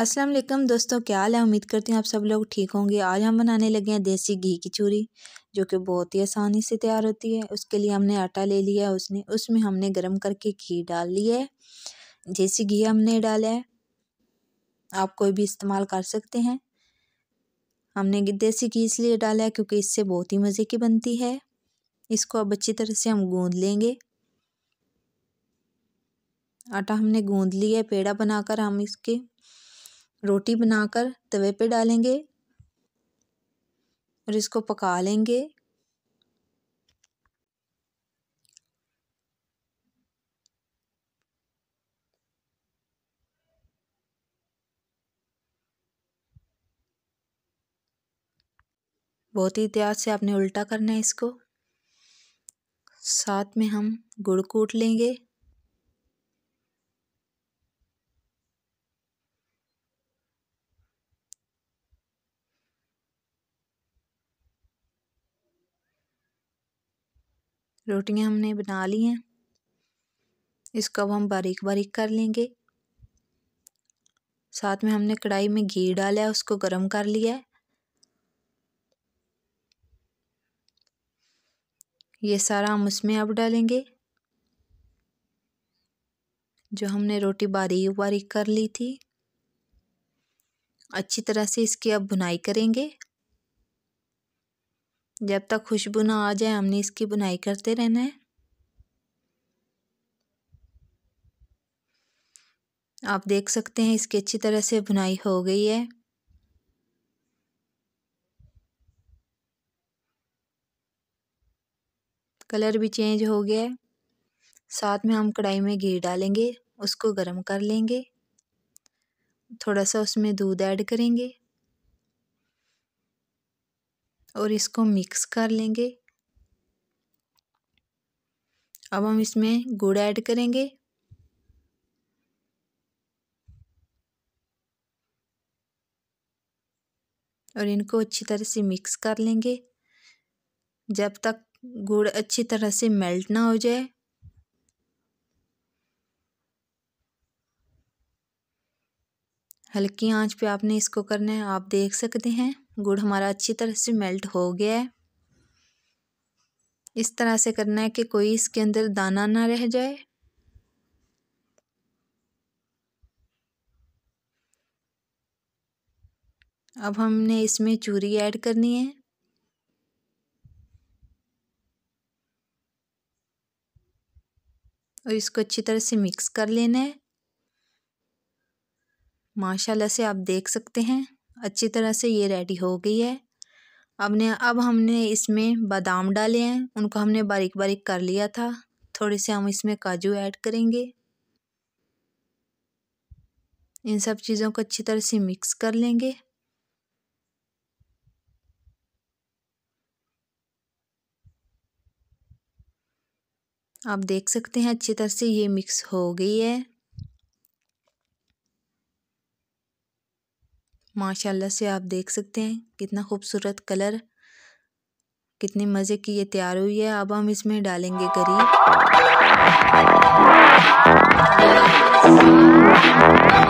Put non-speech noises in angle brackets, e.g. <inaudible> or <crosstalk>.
अस्सलाम वालेकुम दोस्तों क्या हाल है उम्मीद करती हूँ आप सब लोग ठीक होंगे आज हम बनाने लगे हैं देसी घी की चूरी जो कि बहुत ही आसानी से तैयार होती है उसके लिए हमने आटा ले लिया है उसने उसमें हमने गर्म करके घी डाल लिया है देसी घी हमने डाला है आप कोई भी इस्तेमाल कर सकते हैं हमने देसी घी इसलिए डाला है क्योंकि इससे बहुत ही मज़े की बनती है इसको अब अच्छी तरह से हम गूँध लेंगे आटा हमने गूँध लिया है पेड़ा बनाकर हम इसके रोटी बनाकर तवे पे डालेंगे और इसको पका लेंगे बहुत ही एहतियात से आपने उल्टा करना है इसको साथ में हम गुड़ कूट लेंगे रोटियां हमने बना ली हैं इसको अब हम बारीक बारीक कर लेंगे साथ में हमने कढ़ाई में घी डाला है उसको गर्म कर लिया है ये सारा हम उसमें अब डालेंगे जो हमने रोटी बारीक बारीक कर ली थी अच्छी तरह से इसकी अब बुनाई करेंगे जब तक खुशबू ना आ जाए हमने इसकी बुनाई करते रहना है आप देख सकते हैं इसकी अच्छी तरह से बुनाई हो गई है कलर भी चेंज हो गया है साथ में हम कढ़ाई में घी डालेंगे उसको गर्म कर लेंगे थोड़ा सा उसमें दूध ऐड करेंगे और इसको मिक्स कर लेंगे अब हम इसमें गुड़ ऐड करेंगे और इनको अच्छी तरह से मिक्स कर लेंगे जब तक गुड़ अच्छी तरह से मेल्ट ना हो जाए हल्की आंच पे आपने इसको करना है आप देख सकते हैं गुड़ हमारा अच्छी तरह से मेल्ट हो गया है इस तरह से करना है कि कोई इसके अंदर दाना ना रह जाए अब हमने इसमें चूरी ऐड करनी है और इसको अच्छी तरह से मिक्स कर लेना है माशाल्लाह से आप देख सकते हैं अच्छी तरह से ये रेडी हो गई है अब ने अब हमने इसमें बादाम डाले हैं उनको हमने बारीक बारीक कर लिया था थोड़े से हम इसमें काजू ऐड करेंगे इन सब चीज़ों को अच्छी तरह से मिक्स कर लेंगे आप देख सकते हैं अच्छी तरह से ये मिक्स हो गई है माशाल्लाह से आप देख सकते हैं कितना खूबसूरत कलर कितने मज़े की ये तैयार हुई है अब हम इसमें डालेंगे करीब <laughs> <laughs>